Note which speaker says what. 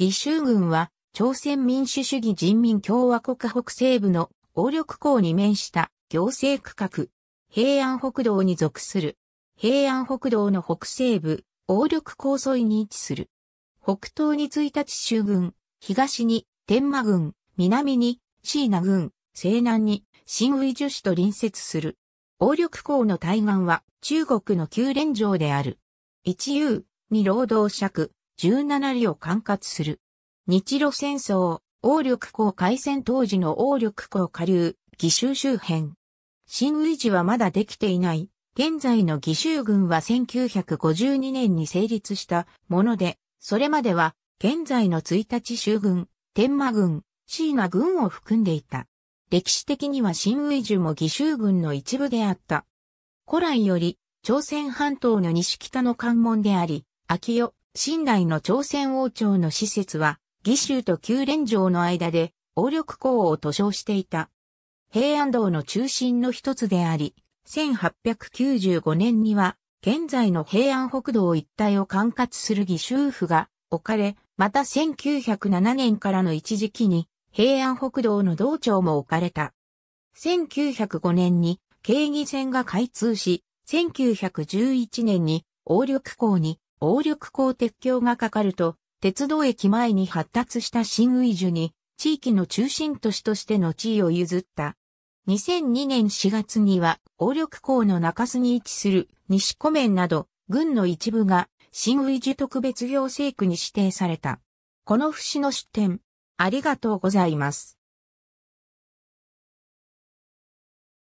Speaker 1: 義州軍は朝鮮民主主義人民共和国北西部の王緑港
Speaker 2: に面した行政区画、平安北道に属する。平安北道の北西部、王緑港沿いに位置する。北東に一日州軍、東に天馬軍、南に椎名軍、西南に新宇樹市と隣接する。王緑港の対岸は中国の旧連城である。一遊、二労働尺、17里を管轄する。日露戦争、王力港海戦当時の王力港下流、義州周辺。新宇治はまだできていない。現在の義州軍は1952年に成立したもので、それまでは現在の1日州軍、天満軍、椎名軍を含んでいた。歴史的には新宇治も義州軍の一部であった。古来より朝鮮半島の西北の関門であり、秋代、新代の朝鮮王朝の施設は、義州と旧連城の間で、王力港を塗称していた。平安道の中心の一つであり、1895年には、現在の平安北道一帯を管轄する義州府が置かれ、また1907年からの一時期に、平安北道の道庁も置かれた。1905年に、京義線が開通し、1911年に、王力港に王緑港鉄橋がかかると、鉄道駅前に発達した新ウイジュに、地域の中心都市としての地位を譲った。2002年4月には、王緑港の中州に位置する西湖面など、軍の一部が新ウイジュ特別行政区に指定された。この
Speaker 1: 節の出典、ありがとうございます。